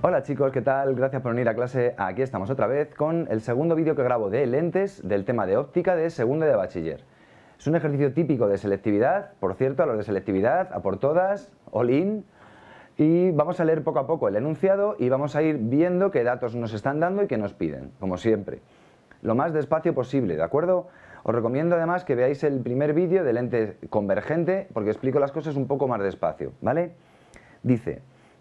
Hola chicos, ¿qué tal? Gracias por venir a clase. Aquí estamos otra vez con el segundo vídeo que grabo de lentes del tema de óptica de segundo de bachiller. Es un ejercicio típico de selectividad, por cierto, a los de selectividad, a por todas, all in. Y vamos a leer poco a poco el enunciado y vamos a ir viendo qué datos nos están dando y qué nos piden, como siempre. Lo más despacio posible, ¿de acuerdo? Os recomiendo además que veáis el primer vídeo de lente convergente porque explico las cosas un poco más despacio, ¿vale? Dice...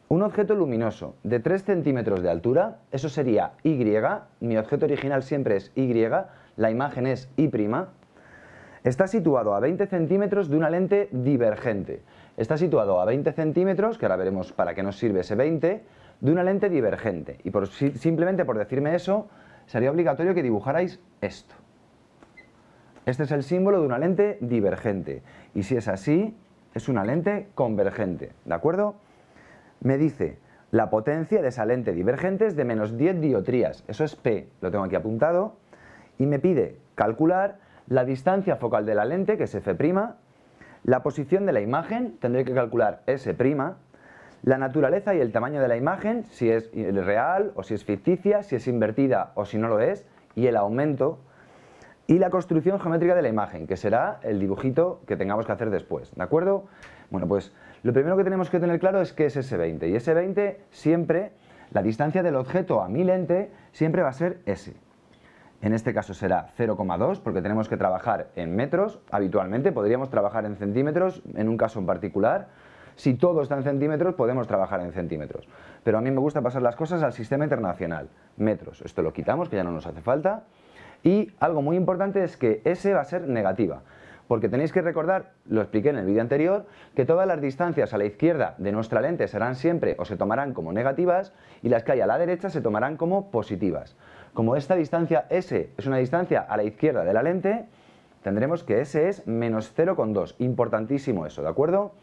Un objeto luminoso de 3 centímetros de altura, eso sería Y, mi objeto original siempre es Y, la imagen es Y', está situado a 20 centímetros de una lente divergente. Está situado a 20 centímetros, que ahora veremos para qué nos sirve ese 20, de una lente divergente. Y por, simplemente por decirme eso, sería obligatorio que dibujarais esto. Este es el símbolo de una lente divergente. Y si es así, es una lente convergente. ¿De acuerdo? me dice la potencia de esa lente divergente es de menos 10 diotrías, eso es P, lo tengo aquí apuntado, y me pide calcular la distancia focal de la lente, que es F', la posición de la imagen, tendré que calcular S', la naturaleza y el tamaño de la imagen, si es real o si es ficticia, si es invertida o si no lo es, y el aumento, y la construcción geométrica de la imagen, que será el dibujito que tengamos que hacer después, ¿de acuerdo? Bueno, pues lo primero que tenemos que tener claro es que es S20 y S20 siempre, la distancia del objeto a mi lente siempre va a ser S. En este caso será 0,2 porque tenemos que trabajar en metros habitualmente, podríamos trabajar en centímetros en un caso en particular. Si todo está en centímetros podemos trabajar en centímetros, pero a mí me gusta pasar las cosas al sistema internacional, metros, esto lo quitamos que ya no nos hace falta. Y algo muy importante es que S va a ser negativa porque tenéis que recordar, lo expliqué en el vídeo anterior, que todas las distancias a la izquierda de nuestra lente serán siempre o se tomarán como negativas y las que hay a la derecha se tomarán como positivas. Como esta distancia S es una distancia a la izquierda de la lente, tendremos que S es menos 0,2. Importantísimo eso, ¿de acuerdo?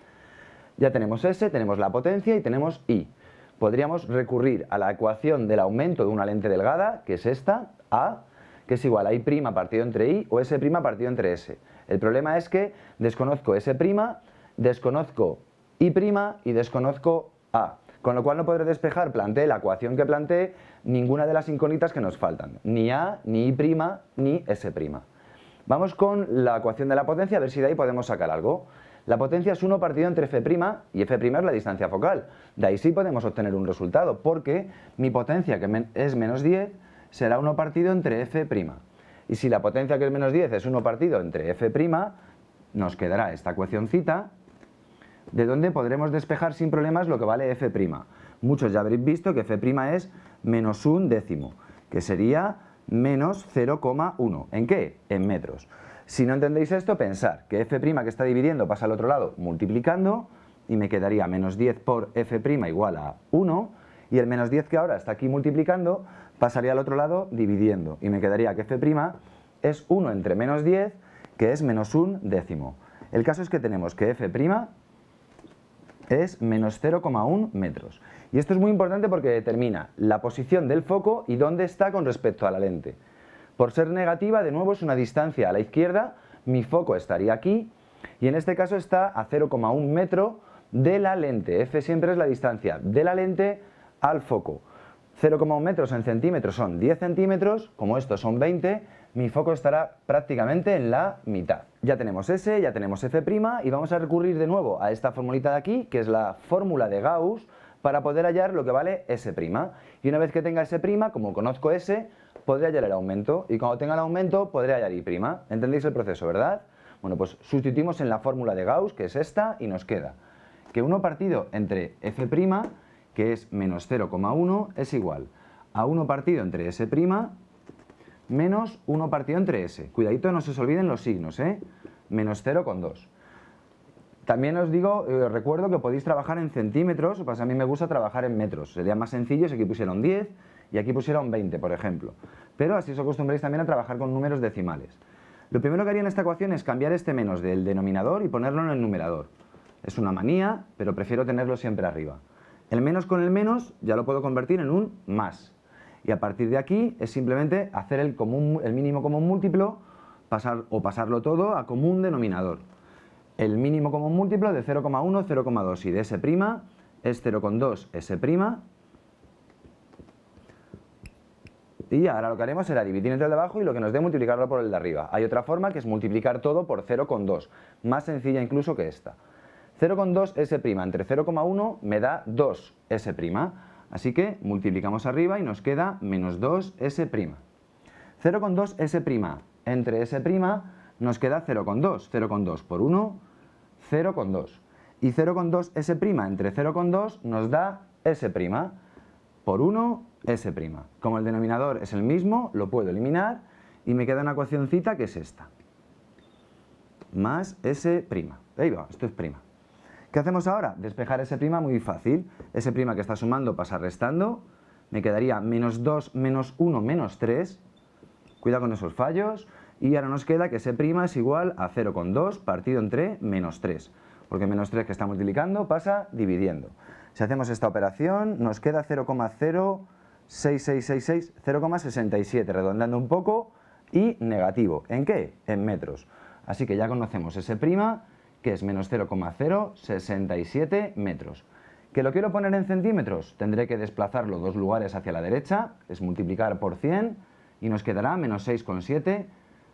Ya tenemos S, tenemos la potencia y tenemos I. Podríamos recurrir a la ecuación del aumento de una lente delgada, que es esta, A, que es igual a prima partido entre i o s' partido entre s. El problema es que desconozco s', desconozco I' y desconozco a. Con lo cual no podré despejar, planteé la ecuación que planteé, ninguna de las incógnitas que nos faltan. Ni a, ni I' ni s'. Vamos con la ecuación de la potencia, a ver si de ahí podemos sacar algo. La potencia es 1 partido entre f' y f' es la distancia focal. De ahí sí podemos obtener un resultado, porque mi potencia, que es menos 10, será 1 partido entre f'. Y si la potencia que es menos 10 es 1 partido entre f', nos quedará esta ecuacióncita de donde podremos despejar sin problemas lo que vale f'. Muchos ya habréis visto que f' es menos un décimo, que sería menos 0,1. ¿En qué? En metros. Si no entendéis esto, pensar que f' que está dividiendo pasa al otro lado multiplicando y me quedaría menos 10 por f' igual a 1 y el menos 10 que ahora está aquí multiplicando pasaría al otro lado dividiendo y me quedaría que f' es 1 entre menos 10 que es menos un décimo. El caso es que tenemos que f' es menos 0,1 metros. Y esto es muy importante porque determina la posición del foco y dónde está con respecto a la lente. Por ser negativa, de nuevo es una distancia a la izquierda, mi foco estaría aquí y en este caso está a 0,1 metro de la lente. F siempre es la distancia de la lente al foco. 0,1 metros en centímetros son 10 centímetros, como estos son 20, mi foco estará prácticamente en la mitad. Ya tenemos S, ya tenemos F' y vamos a recurrir de nuevo a esta formulita de aquí, que es la fórmula de Gauss, para poder hallar lo que vale S'. Y una vez que tenga S', como conozco S, podría hallar el aumento. Y cuando tenga el aumento, podré hallar Y'. ¿Entendéis el proceso, verdad? Bueno, pues sustituimos en la fórmula de Gauss, que es esta, y nos queda que uno partido entre F' que es menos 0,1 es igual a 1 partido entre S' menos 1 partido entre S. Cuidadito, no se os olviden los signos, ¿eh? Menos 0,2. También os digo, eh, os recuerdo que podéis trabajar en centímetros, pues a mí me gusta trabajar en metros. Sería más sencillo si aquí pusieron 10 y aquí pusieron 20, por ejemplo. Pero así os acostumbréis también a trabajar con números decimales. Lo primero que haría en esta ecuación es cambiar este menos del denominador y ponerlo en el numerador. Es una manía, pero prefiero tenerlo siempre arriba. El menos con el menos ya lo puedo convertir en un más. Y a partir de aquí es simplemente hacer el, mínimo común múltiplo pasar, o pasarlo todo a común denominador. El mínimo común múltiplo de 0,1, 0,2 y de S' es 0,2 S'. Y ahora lo que haremos será dividir entre el de abajo y lo que nos dé multiplicarlo por el de arriba. Hay otra forma que es multiplicar todo por 0,2, más sencilla incluso que esta. 0,2 S', entre 0,1 me da 2 S'. Así que multiplicamos arriba y nos queda menos 2 S'. 0,2 S', entre S' nos queda 0,2. 0,2 por 1, 0,2. Y 0,2 S' entre 0,2 nos da S' por 1, S'. Como el denominador es el mismo, lo puedo eliminar y me queda una ecuacióncita que es esta. Más S'. Ahí va, esto es prima. ¿Qué hacemos ahora? Despejar ese prima muy fácil. Ese prima que está sumando pasa restando. Me quedaría menos 2, menos 1, menos 3. Cuidado con esos fallos. Y ahora nos queda que ese prima es igual a 0,2 partido entre menos 3. Porque menos 3 que está multiplicando pasa dividiendo. Si hacemos esta operación nos queda 0,06666, 0,67, redondeando un poco y negativo. ¿En qué? En metros. Así que ya conocemos ese prima que es menos 0,067 metros. ¿Que lo quiero poner en centímetros? Tendré que desplazarlo dos lugares hacia la derecha, es multiplicar por 100 y nos quedará menos 6,7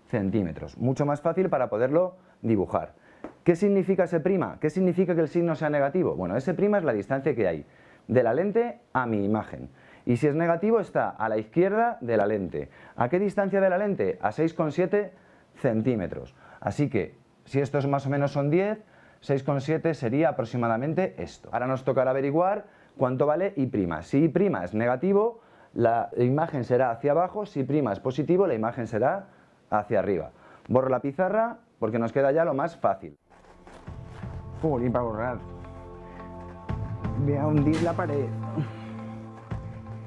centímetros. Mucho más fácil para poderlo dibujar. ¿Qué significa ese prima? ¿Qué significa que el signo sea negativo? Bueno, ese prima es la distancia que hay de la lente a mi imagen. Y si es negativo está a la izquierda de la lente. ¿A qué distancia de la lente? A 6,7 centímetros. Así que si estos más o menos son 10, 6,7 sería aproximadamente esto. Ahora nos tocará averiguar cuánto vale y prima. Si prima es negativo, la imagen será hacia abajo, si prima es positivo, la imagen será hacia arriba. Borro la pizarra porque nos queda ya lo más fácil. limpio para borrar. Voy a hundir la pared.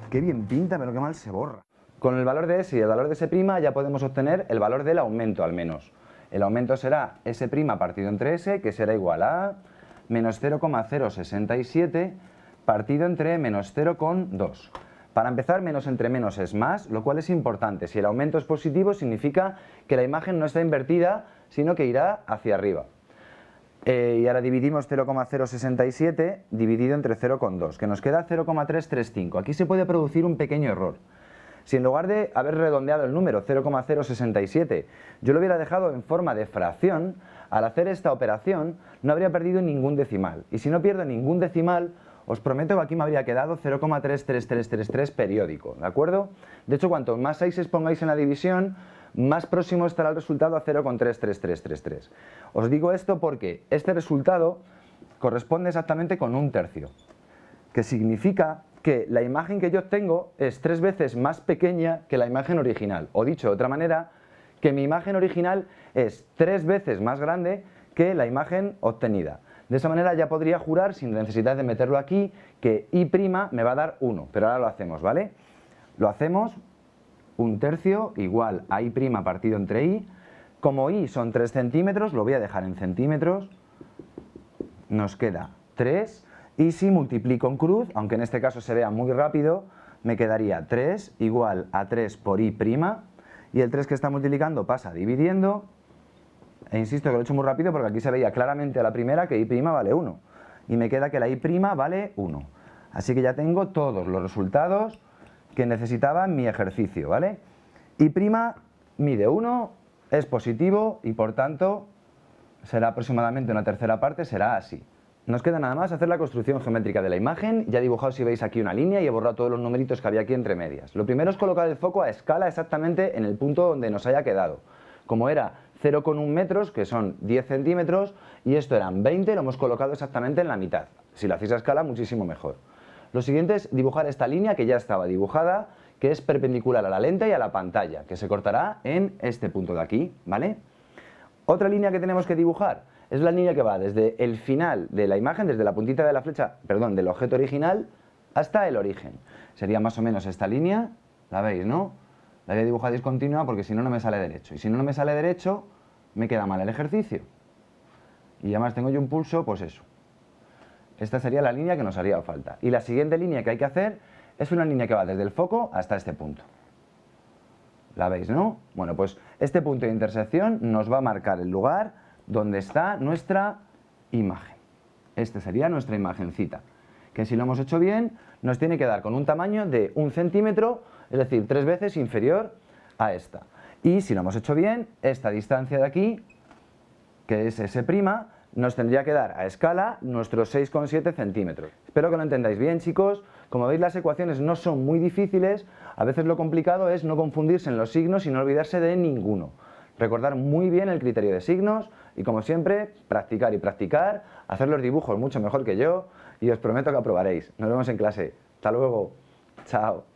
Qué bien pinta, pero qué mal se borra. Con el valor de S y el valor de S' ya podemos obtener el valor del aumento al menos. El aumento será S' partido entre S, que será igual a menos 0,067 partido entre menos 0,2. Para empezar, menos entre menos es más, lo cual es importante. Si el aumento es positivo, significa que la imagen no está invertida, sino que irá hacia arriba. Eh, y ahora dividimos 0,067 dividido entre 0,2, que nos queda 0,335. Aquí se puede producir un pequeño error. Si en lugar de haber redondeado el número 0,067, yo lo hubiera dejado en forma de fracción, al hacer esta operación no habría perdido ningún decimal. Y si no pierdo ningún decimal, os prometo que aquí me habría quedado 0,33333 periódico, ¿de acuerdo? De hecho, cuanto más 6 pongáis en la división, más próximo estará el resultado a 0,33333. Os digo esto porque este resultado corresponde exactamente con un tercio, que significa que la imagen que yo tengo es tres veces más pequeña que la imagen original. O dicho de otra manera, que mi imagen original es tres veces más grande que la imagen obtenida. De esa manera ya podría jurar, sin necesidad de meterlo aquí, que I' me va a dar 1. Pero ahora lo hacemos, ¿vale? Lo hacemos un tercio igual a I' partido entre i. Como i son 3 centímetros, lo voy a dejar en centímetros. Nos queda 3 y si multiplico en cruz, aunque en este caso se vea muy rápido, me quedaría 3 igual a 3 por i', y el 3 que está multiplicando pasa dividiendo, e insisto que lo he hecho muy rápido porque aquí se veía claramente a la primera que i' vale 1, y me queda que la i' vale 1. Así que ya tengo todos los resultados que necesitaba en mi ejercicio, ¿vale? Y' mide 1, es positivo y por tanto será aproximadamente una tercera parte, será así. Nos queda nada más hacer la construcción geométrica de la imagen. Ya he dibujado si veis aquí una línea y he borrado todos los numeritos que había aquí entre medias. Lo primero es colocar el foco a escala exactamente en el punto donde nos haya quedado. Como era 0,1 metros, que son 10 centímetros, y esto eran 20, lo hemos colocado exactamente en la mitad. Si lo hacéis a escala, muchísimo mejor. Lo siguiente es dibujar esta línea que ya estaba dibujada, que es perpendicular a la lente y a la pantalla, que se cortará en este punto de aquí, ¿vale? Otra línea que tenemos que dibujar es la línea que va desde el final de la imagen, desde la puntita de la flecha, perdón, del objeto original hasta el origen. Sería más o menos esta línea, la veis, ¿no? La voy a dibujar discontinua porque si no, no me sale derecho. Y si no, no me sale derecho, me queda mal el ejercicio. Y además tengo yo un pulso, pues eso. Esta sería la línea que nos haría falta. Y la siguiente línea que hay que hacer es una línea que va desde el foco hasta este punto. ¿La veis, no? Bueno, pues este punto de intersección nos va a marcar el lugar donde está nuestra imagen. Esta sería nuestra imagencita, que si lo hemos hecho bien, nos tiene que dar con un tamaño de un centímetro, es decir, tres veces inferior a esta. Y si lo hemos hecho bien, esta distancia de aquí, que es S', nos tendría que dar a escala nuestros 6,7 centímetros. Espero que lo entendáis bien, chicos. Como veis, las ecuaciones no son muy difíciles. A veces lo complicado es no confundirse en los signos y no olvidarse de ninguno. Recordar muy bien el criterio de signos, y como siempre, practicar y practicar, hacer los dibujos mucho mejor que yo y os prometo que aprobaréis. Nos vemos en clase. Hasta luego. Chao.